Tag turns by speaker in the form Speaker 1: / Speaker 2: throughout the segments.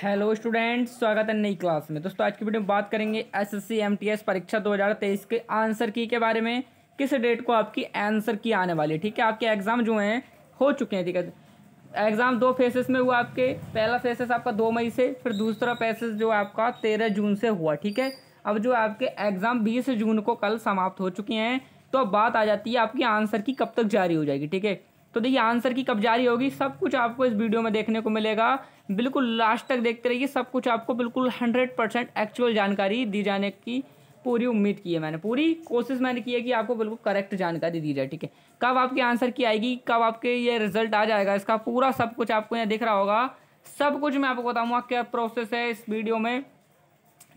Speaker 1: hello students स्वागत है नई क्लास में दोस्तों आज की वीडियो में बात करेंगे एसएससी एमटीएस परीक्षा 2023 के आंसर की के बारे में किस डेट को आपकी आंसर की आने वाली है ठीक है आपके एग्ज़ाम जो हैं हो चुके हैं ठीक है एग्ज़ाम दो फेसेस में हुआ आपके पहला फेसेस आपका दो मई से फिर दूसरा फेसेस जो आपका तेरह जून से हुआ ठीक है अब जो आपके एग्ज़ाम बीस जून को कल समाप्त हो चुके हैं तो अब बात आ जाती है आपकी आंसर की कब तक जारी हो जाएगी ठीक है तो देखिए आंसर की कब जारी होगी सब कुछ आपको इस वीडियो में देखने को मिलेगा बिल्कुल लास्ट तक देखते रहिए सब कुछ आपको बिल्कुल हंड्रेड परसेंट एक्चुअल जानकारी दी जाने की पूरी उम्मीद की है मैंने पूरी कोशिश मैंने की है कि आपको बिल्कुल करेक्ट जानकारी दी जाए ठीक है कब आपके आंसर की आएगी कब आपके ये रिजल्ट आ जाएगा इसका पूरा सब कुछ आपको यहाँ दिख रहा होगा सब कुछ मैं आपको बताऊँगा क्या प्रोसेस है इस वीडियो में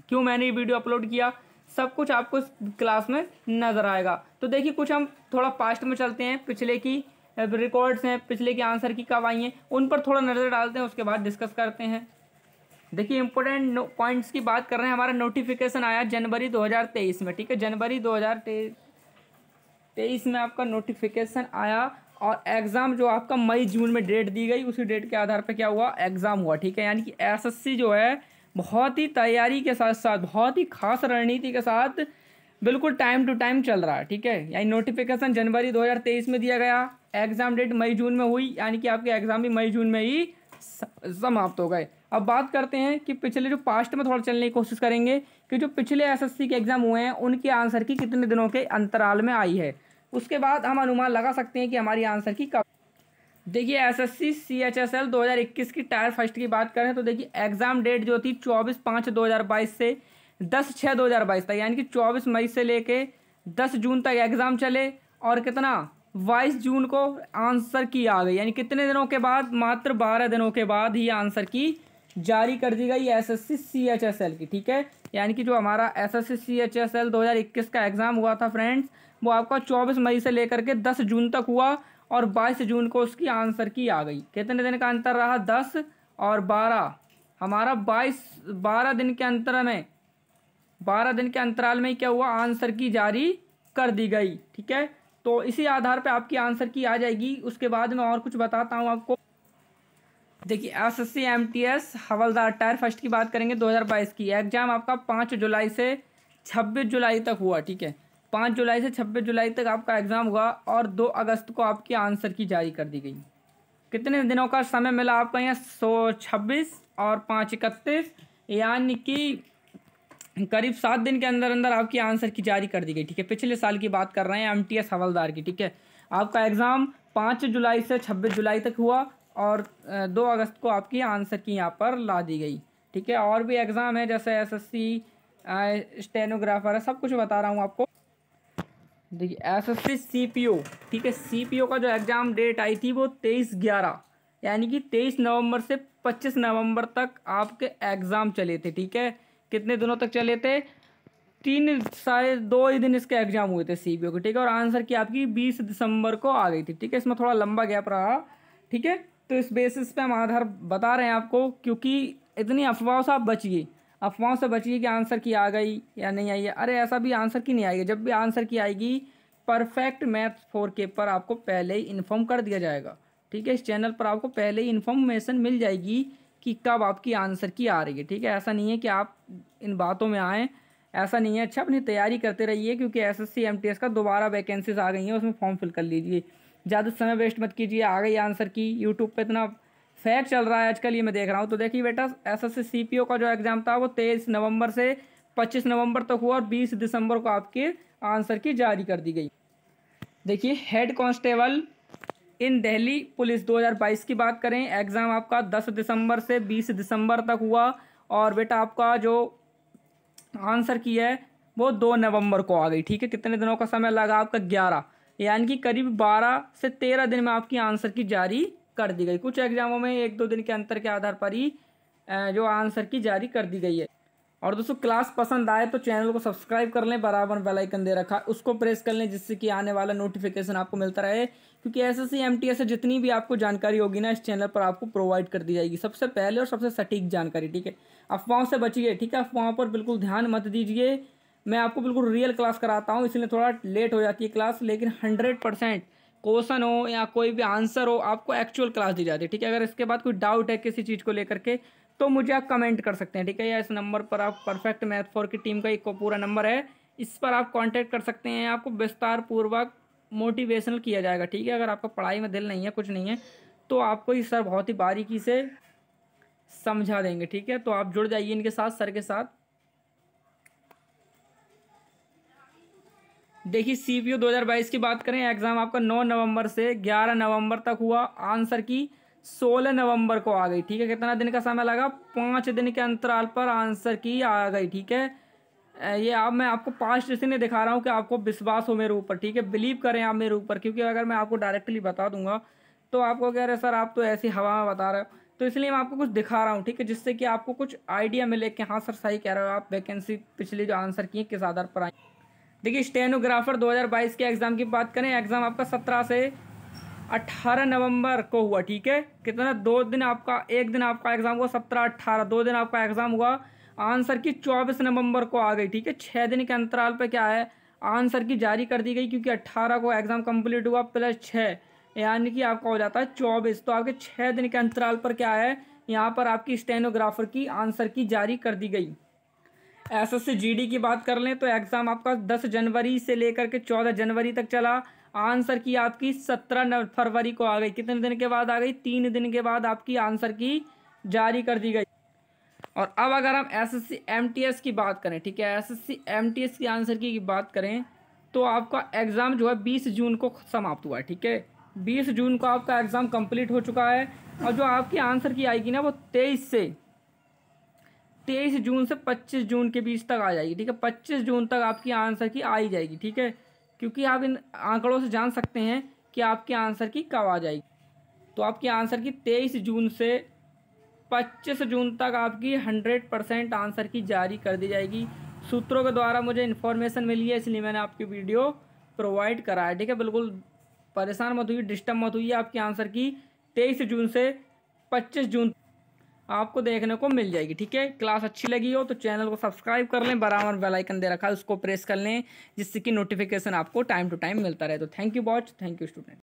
Speaker 1: क्यों मैंने ये वीडियो अपलोड किया सब कुछ आपको इस क्लास में नज़र आएगा तो देखिए कुछ हम थोड़ा पास्ट में चलते हैं पिछले की रिकॉर्ड्स हैं पिछले के आंसर की कब आई हैं उन पर थोड़ा नज़र डालते हैं उसके बाद डिस्कस करते हैं देखिए इंपॉर्टेंट पॉइंट्स की बात कर रहे हैं हमारा नोटिफिकेशन आया जनवरी 2023 में ठीक है जनवरी 2023 में आपका नोटिफिकेशन आया और एग्ज़ाम जो आपका मई जून में डेट दी गई उसी डेट के आधार पर क्या हुआ एग्ज़ाम हुआ ठीक है यानी कि एस जो है बहुत ही तैयारी के साथ साथ बहुत ही खास रणनीति के साथ बिल्कुल टाइम टू टाइम चल रहा है ठीक है यानी नोटिफिकेशन जनवरी 2023 में दिया गया एग्ज़ाम डेट मई जून में हुई यानी कि आपके एग्ज़ाम भी मई जून में ही समाप्त हो गए अब बात करते हैं कि पिछले जो पास्ट में थोड़ा चलने की कोशिश करेंगे कि जो पिछले एसएससी के एग्ज़ाम हुए हैं उनके आंसर की कितने दिनों के अंतराल में आई है उसके बाद हम अनुमान लगा सकते हैं कि हमारी आंसर की कब देखिए एसएससी सीएचएसएल 2021 की टायर फर्स्ट की बात करें तो देखिए एग्ज़ाम डेट जो थी चौबीस पाँच बाईस से दस छः बाईस तक यानी कि चौबीस मई से लेके दस जून तक एग्ज़ाम चले और कितना बाईस जून को आंसर की आ गई यानी कितने दिनों के बाद मात्र बारह दिनों के बाद ही आंसर की जारी कर दी गई S S C C H S L की ठीक है यानी कि जो हमारा S S C C H S L दो हज़ार इक्कीस का एग्ज़ाम हुआ था फ्रेंड्स वो आपका चौबीस मई से लेकर के दस जून तक हुआ और बाईस जून को उसकी आंसर की आ गई कितने दिन का अंतर रहा दस और बारह हमारा बाईस बारह दिन के अंतर में बारह दिन के अंतराल में क्या हुआ आंसर की जारी कर दी गई ठीक है तो इसी आधार पर आपकी आंसर की आ जाएगी उसके बाद मैं और कुछ बताता हूँ आपको देखिए S S C M T S हवलदार टायर फर्स्ट की बात करेंगे 2022 की एग्ज़ाम आपका पाँच जुलाई से छब्बीस जुलाई तक हुआ ठीक है पाँच जुलाई से छब्बीस जुलाई तक आपका एग्ज़ाम हुआ और दो अगस्त को आपकी आंसर की जारी कर दी गई कितने दिनों का समय मिला आपका यहाँ सौ छब्बीस और पाँच इकतीस यानी कि करीब सात दिन के अंदर अंदर आपकी आंसर की जारी कर दी गई ठीक है पिछले साल की बात कर रहे हैं एम हवलदार की ठीक है आपका एग्ज़ाम पाँच जुलाई से छब्बीस जुलाई तक हुआ और दो अगस्त को आपकी आंसर की यहाँ पर ला दी गई ठीक है और भी एग्ज़ाम है जैसे एसएससी स्टेनोग्राफर है सब कुछ बता रहा हूँ आपको देखिए पी ओ ठीक है ओ का जो एग्ज़ाम डेट आई थी वो तेईस ग्यारह यानी कि तेईस नवंबर से पच्चीस नवंबर तक आपके एग्ज़ाम चले थे ठीक है कितने दिनों तक चले थे तीन साढ़े दो ही दिन इसके एग्जाम हुए थे सी के ठीक है और आंसर की आपकी बीस दिसंबर को आ गई थी ठीक है इसमें थोड़ा लंबा गैप रहा ठीक है तो इस बेसिस पे हम आधार बता रहे हैं आपको क्योंकि इतनी अफवाहों से आप बचिए अफवाहों से बचिए कि आंसर की आ गई या नहीं आई है अरे ऐसा भी आंसर की नहीं आएगी जब भी आंसर की आएगी परफेक्ट मैथ्स फोर के पर आपको पहले ही इन्फॉर्म कर दिया जाएगा ठीक है इस चैनल पर आपको पहले ही इन्फॉर्मेशन मिल जाएगी कि कब आपकी आंसर की आ रही है ठीक है ऐसा नहीं है कि आप इन बातों में आएँ ऐसा नहीं है अच्छा अपनी तैयारी करते रहिए क्योंकि एस एस सी का दोबारा वैकेंसीज आ गई हैं उसमें फॉर्म फिल कर लीजिए ज़्यादा समय वेस्ट मत कीजिए आ गई आंसर की यूट्यूब पर इतना फैक्ट चल रहा है आजकल ये मैं देख रहा हूँ तो देखिए बेटा एस एस सी का जो एग्ज़ाम था वो तेईस नवंबर से पच्चीस नवंबर तक हुआ और बीस दिसंबर को आपके आंसर की जारी कर दी गई देखिए head constable in Delhi police 2022 की बात करें एग्ज़ाम आपका 10 दिसंबर से 20 दिसंबर तक हुआ और बेटा आपका जो आंसर की है वो 2 नवंबर को आ गई ठीक है कितने दिनों का समय लगा आपका 11 यानी कि करीब 12 से 13 दिन में आपकी आंसर की जारी कर दी गई कुछ एग्ज़ामों में एक दो दिन के अंतर के आधार पर ही जो आंसर की जारी कर दी गई है और दोस्तों क्लास पसंद आए तो चैनल को सब्सक्राइब कर लें बराबर बेल आइकन दे रखा उसको प्रेस कर लें जिससे कि आने वाला नोटिफिकेशन आपको मिलता रहे क्योंकि एस एस सी से जितनी भी आपको जानकारी होगी ना इस चैनल पर आपको प्रोवाइड कर दी जाएगी सबसे पहले और सबसे सटीक जानकारी ठीक है अफवाहों से बचिए ठीक है अफवाहों पर बिल्कुल ध्यान मत दीजिए मैं आपको बिल्कुल रियल क्लास कराता हूँ इसलिए थोड़ा लेट हो जाती है क्लास लेकिन हंड्रेड परसेंट क्वेश्चन हो या कोई भी आंसर हो आपको एक्चुअल क्लास दी जाती है ठीक है अगर इसके बाद कोई डाउट है किसी चीज़ को लेकर के तो मुझे आप कमेंट कर सकते हैं ठीक है या इस नंबर पर आप परफेक्ट मैथ फोर की टीम का एक पूरा नंबर है इस पर आप कांटेक्ट कर सकते हैं आपको विस्तार पूर्वक मोटिवेशनल किया जाएगा ठीक है अगर आपका पढ़ाई में दिल नहीं है कुछ नहीं है तो आपको ये सर बहुत ही बारीकी से समझा देंगे ठीक है तो आप जुड़ जाइए इनके साथ सर के साथ देखिए सी पी की बात करें एग्ज़ाम आपका नौ नवंबर से ग्यारह नवंबर तक हुआ आंसर की सोलह नवंबर को आ गई ठीक है कितना दिन का समय लगा पाँच दिन के अंतराल पर आंसर की आ गई ठीक है ये आप मैं आपको पास्ट इसलिए दिखा रहा हूँ कि आपको विश्वास हो मेरे ऊपर ठीक है बिलीव करें आप मेरे ऊपर क्योंकि अगर मैं आपको डायरेक्टली बता दूंगा तो आपको कह रहे सर आप तो ऐसी हवा में बता रहे हो तो इसलिए मैं आपको कुछ दिखा रहा हूँ ठीक है जिससे कि आपको कुछ आइडिया मिले कि हाँ सर सही कह रहे हो आप वैकेंसी पिछले जो आंसर किए किस आधार पर आई देखिए स्टेनोग्राफर 2022 के एग्ज़ाम की बात करें एग्ज़ाम आपका 17 से अट्ठारह नवंबर को हुआ ठीक है कितना दो दिन आपका एक दिन आपका एग्ज़ाम हुआ सत्रह अट्ठारह दो दिन आपका एग्ज़ाम हुआ आंसर की चौबीस नवंबर को आ गई ठीक है छः दिन के अंतराल पर क्या है आंसर की जारी कर दी गई क्योंकि अट्ठारह को एग्ज़ाम कम्प्लीट हुआ प्लस छः यानी कि आपका हो जाता है चौबीस तो आपके छः दिन के अंतराल पर क्या है यहाँ पर आपकी स्टेनोग्राफर की आंसर की जारी कर दी गई एस एस की बात कर लें तो एग्ज़ाम आपका दस जनवरी से लेकर के चौदह जनवरी तक चला आंसर की आपकी सत्रह फरवरी को आ गई कितने दिन के बाद आ गई तीन दिन के बाद आपकी आंसर की जारी कर दी गई और अब अगर हम एसएससी एमटीएस की बात करें ठीक है एसएससी एमटीएस की आंसर की बात करें तो आपका एग्ज़ाम जो है बीस जून को समाप्त हुआ है ठीक है बीस जून को आपका एग्ज़ाम कंप्लीट हो चुका है और जो आपकी आंसर की आएगी ना वो तेईस से तेईस जून से पच्चीस जून के बीच तक आ जाएगी ठीक है पच्चीस जून तक आपकी आंसर की आ ही जाएगी ठीक है क्योंकि आप इन आंकड़ों से जान सकते हैं कि आपके आंसर की कब आ जाएगी तो आपके आंसर की तेईस जून से पच्चीस जून तक आपकी हंड्रेड परसेंट आंसर की जारी कर दी जाएगी सूत्रों के द्वारा मुझे इन्फॉर्मेशन मिली है इसलिए मैंने आपकी वीडियो प्रोवाइड करा है ठीक है बिल्कुल परेशान मत हुई डिस्टर्ब मत हुई आपके आंसर की तेईस जून से पच्चीस जून आपको देखने को मिल जाएगी ठीक है क्लास अच्छी लगी हो तो चैनल को सब्सक्राइब कर लें बराबर बेल आइकन दे रखा है उसको प्रेस कर लें जिससे कि नोटिफिकेशन आपको टाइम टू टाइम मिलता रहे तो thank you watch thank you student